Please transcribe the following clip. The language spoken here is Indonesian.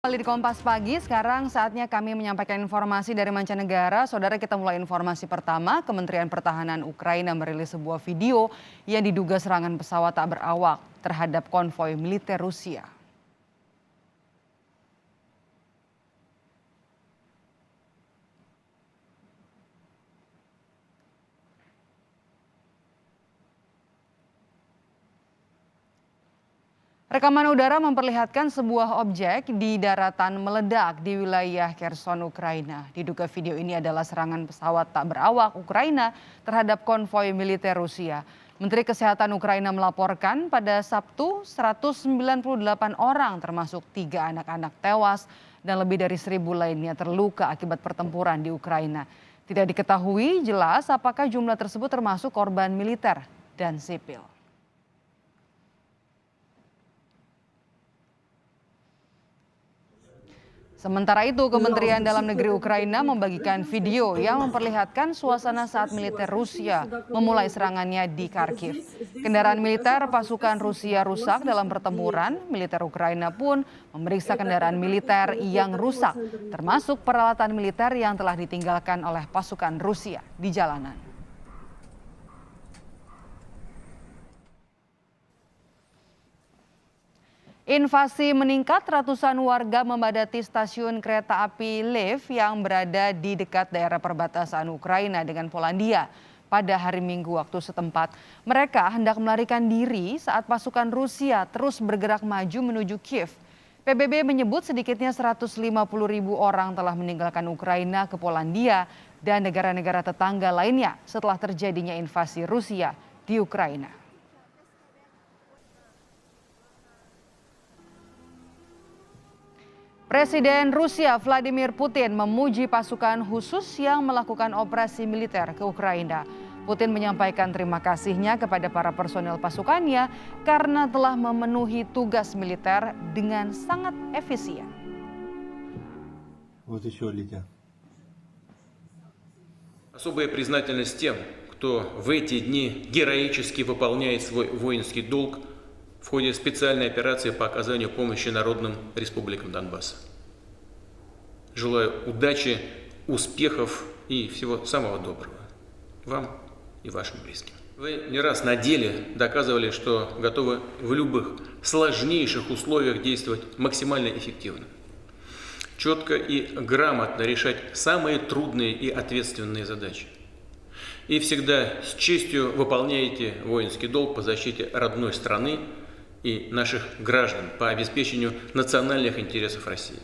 Kembali di Kompas Pagi, sekarang saatnya kami menyampaikan informasi dari mancanegara. Saudara kita mulai informasi pertama, Kementerian Pertahanan Ukraina merilis sebuah video yang diduga serangan pesawat tak berawak terhadap konvoi militer Rusia. Rekaman udara memperlihatkan sebuah objek di daratan meledak di wilayah Kherson, Ukraina. Diduga video ini adalah serangan pesawat tak berawak Ukraina terhadap konvoi militer Rusia. Menteri Kesehatan Ukraina melaporkan pada Sabtu 198 orang termasuk tiga anak-anak tewas dan lebih dari seribu lainnya terluka akibat pertempuran di Ukraina. Tidak diketahui jelas apakah jumlah tersebut termasuk korban militer dan sipil. Sementara itu, Kementerian Dalam Negeri Ukraina membagikan video yang memperlihatkan suasana saat militer Rusia memulai serangannya di Kharkiv. Kendaraan militer pasukan Rusia rusak dalam pertempuran, militer Ukraina pun memeriksa kendaraan militer yang rusak, termasuk peralatan militer yang telah ditinggalkan oleh pasukan Rusia di jalanan. Invasi meningkat, ratusan warga memadati stasiun kereta api Lev yang berada di dekat daerah perbatasan Ukraina dengan Polandia pada hari Minggu waktu setempat. Mereka hendak melarikan diri saat pasukan Rusia terus bergerak maju menuju Kiev. PBB menyebut sedikitnya 150 ribu orang telah meninggalkan Ukraina ke Polandia dan negara-negara tetangga lainnya setelah terjadinya invasi Rusia di Ukraina. Presiden Rusia Vladimir Putin memuji pasukan khusus yang melakukan operasi militer ke Ukraina. Putin menyampaikan terima kasihnya kepada para personel pasukannya karena telah memenuhi tugas militer dengan sangat efisien. Особая признательность тем, кто в эти дни героически выполняет свой воинский долг – в ходе специальной операции по оказанию помощи народным республикам Донбасса. Желаю удачи, успехов и всего самого доброго вам и вашим близким. Вы не раз на деле доказывали, что готовы в любых сложнейших условиях действовать максимально эффективно, четко и грамотно решать самые трудные и ответственные задачи. И всегда с честью выполняете воинский долг по защите родной страны, и наших граждан по обеспечению национальных интересов России.